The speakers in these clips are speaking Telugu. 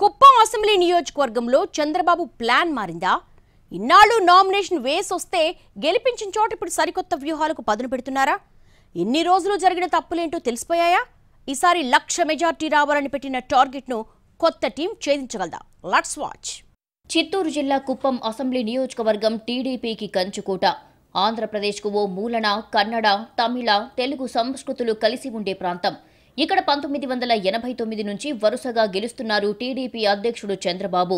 కుప్పం అసెంబ్లీ నియోజకవర్గంలో చంద్రబాబు ప్లాన్ మారిందా ఇన్నాళ్ళు నామినేషన్ వేసి వస్తే గెలిపించిన చోట ఇప్పుడు సరికొత్త వ్యూహాలకు పదును పెడుతున్నారా ఎన్ని రోజులు జరిగిన తప్పులేంటో తెలిసిపోయాయా ఈసారి లక్ష మెజార్టీ రావాలని పెట్టిన టార్గెట్ను కొత్త టీం ఛేదించగలదా లట్స్ వాచ్ చిత్తూరు జిల్లా కుప్పం అసెంబ్లీ నియోజకవర్గం టీడీపీకి కంచుకోట ఆంధ్రప్రదేశ్కు ఓ మూలన కన్నడ తమిళ తెలుగు సంస్కృతులు కలిసి ఉండే ప్రాంతం ఇక్కడ పంతొమ్మిది వందల ఎనభై తొమ్మిది నుంచి వరుసగా గెలుస్తున్నారు టీడీపీ అధ్యక్షుడు చంద్రబాబు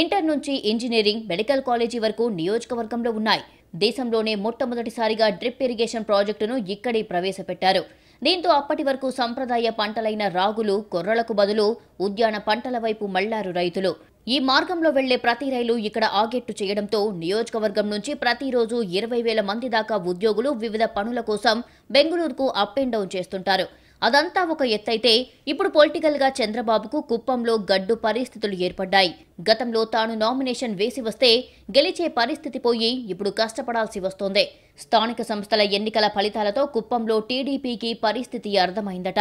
ఇంటర్ నుంచి ఇంజనీరింగ్ మెడికల్ కాలేజీ వరకు నియోజకవర్గంలో ఉన్నాయి దేశంలోనే మొట్టమొదటిసారిగా డ్రిప్ ఇరిగేషన్ ప్రాజెక్టును ఇక్కడే ప్రవేశపెట్టారు దీంతో అప్పటి వరకు సంప్రదాయ పంటలైన రాగులు కొర్రలకు బదులు ఉద్యాన పంటల వైపు మళ్లారు రైతులు ఈ మార్గంలో వెళ్లే ప్రతి రైలు ఇక్కడ ఆగెట్టు చేయడంతో నియోజకవర్గం నుంచి ప్రతిరోజు ఇరవై వేల మంది దాకా ఉద్యోగులు వివిధ పనుల కోసం బెంగళూరుకు అప్ అండ్ డౌన్ చేస్తుంటారు అదంతా ఒక ఎత్తైతే ఇప్పుడు పొలిటికల్గా చంద్రబాబుకు కుప్పంలో గడ్డు పరిస్థితులు ఏర్పడ్డాయి గతంలో తాను నామినేషన్ వేసి వస్తే గెలిచే పరిస్థితి పోయి ఇప్పుడు కష్టపడాల్సి వస్తోంది స్థానిక సంస్థల ఎన్నికల ఫలితాలతో కుప్పంలో టీడీపీకి పరిస్థితి అర్థమైందట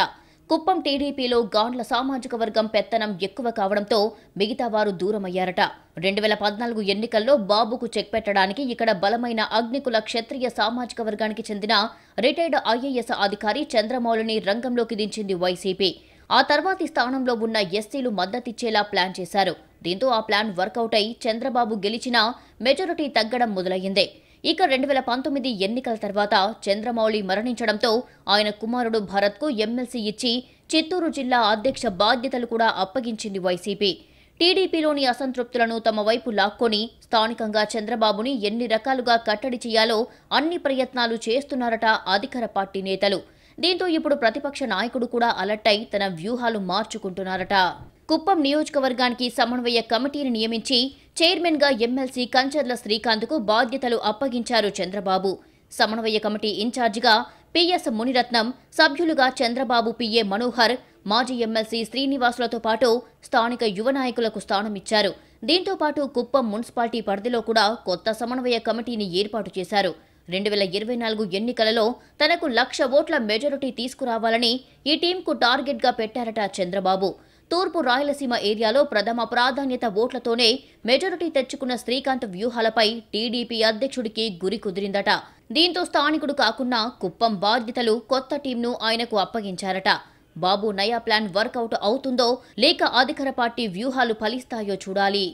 కుప్పం టీడీపీలో గాండ్ల సామాజిక వర్గం పెత్తనం ఎక్కువ కావడంతో మిగతా వారు దూరమయ్యారట రెండు వేల పద్నాలుగు ఎన్నికల్లో బాబుకు చెక్ పెట్టడానికి ఇక్కడ బలమైన అగ్నికుల క్షత్రియ సామాజిక వర్గానికి చెందిన రిటైర్డ్ ఐఏఎస్ అధికారి చంద్రమౌళిని రంగంలోకి దించింది వైసీపీ ఆ తర్వాతి స్థానంలో ఉన్న ఎస్సీలు మద్దతిచ్చేలా ప్లాన్ చేశారు దీంతో ఆ ప్లాన్ వర్కౌట్ అయి చంద్రబాబు గెలిచినా మెజారిటీ తగ్గడం మొదలయ్యింది ఇక రెండు వేల పంతొమ్మిది ఎన్నికల తర్వాత చంద్రమౌళి మరణించడంతో ఆయన కుమారుడు భరత్కు ఎమ్మెల్సీ ఇచ్చి చిత్తూరు జిల్లా అధ్యక్ష బాధ్యతలు కూడా అప్పగించింది వైసీపీ టీడీపీలోని అసంతృప్తులను తమ వైపు లాక్కొని స్థానికంగా చంద్రబాబుని ఎన్ని రకాలుగా కట్టడి చేయాలో అన్ని ప్రయత్నాలు చేస్తున్నారట అధికార పార్టీ నేతలు దీంతో ఇప్పుడు ప్రతిపక్ష నాయకుడు కూడా అలర్ట్ అయి తన వ్యూహాలు మార్చుకుంటున్నారట కుప్పం నియోజకవర్గానికి సమన్వయ కమిటీని నియమించి చైర్మన్గా ఎమ్మెల్సీ కంచర్ల శ్రీకాంత్కు బాధ్యతలు అప్పగించారు చంద్రబాబు సమన్వయ కమిటీ ఇన్ఛార్జిగా పిఎస్ మునిరత్నం సభ్యులుగా చంద్రబాబు పిఏ మనోహర్ మాజీ ఎమ్మెల్సీ శ్రీనివాసులతో పాటు స్థానిక యువ నాయకులకు స్థానమిచ్చారు దీంతో పాటు కుప్పం మున్సిపాలిటీ పరిధిలో కూడా కొత్త సమన్వయ కమిటీని ఏర్పాటు చేశారు రెండు వేల ఇరవై నాలుగు ఎన్నికలలో తనకు లక్ష ఓట్ల మెజారిటీ తీసుకురావాలని ఈ టీంకు టార్గెట్గా పెట్టారట చంద్రబాబు తూర్పు రాయలసీమ ఏరియాలో ప్రథమ ప్రాధాన్యత ఓట్లతోనే మెజారిటీ తెచ్చుకున్న శ్రీకాంత్ వ్యూహాలపై టీడీపీ అధ్యక్షుడికి గురి కుదిరిందట దీంతో స్థానికుడు కాకున్నా కుప్పం బాధ్యతలు కొత్త టీంను ఆయనకు అప్పగించారట బాబు నయా ప్లాన్ వర్కౌట్ అవుతుందో లేక అధికార పార్టీ వ్యూహాలు ఫలిస్తాయో చూడాలి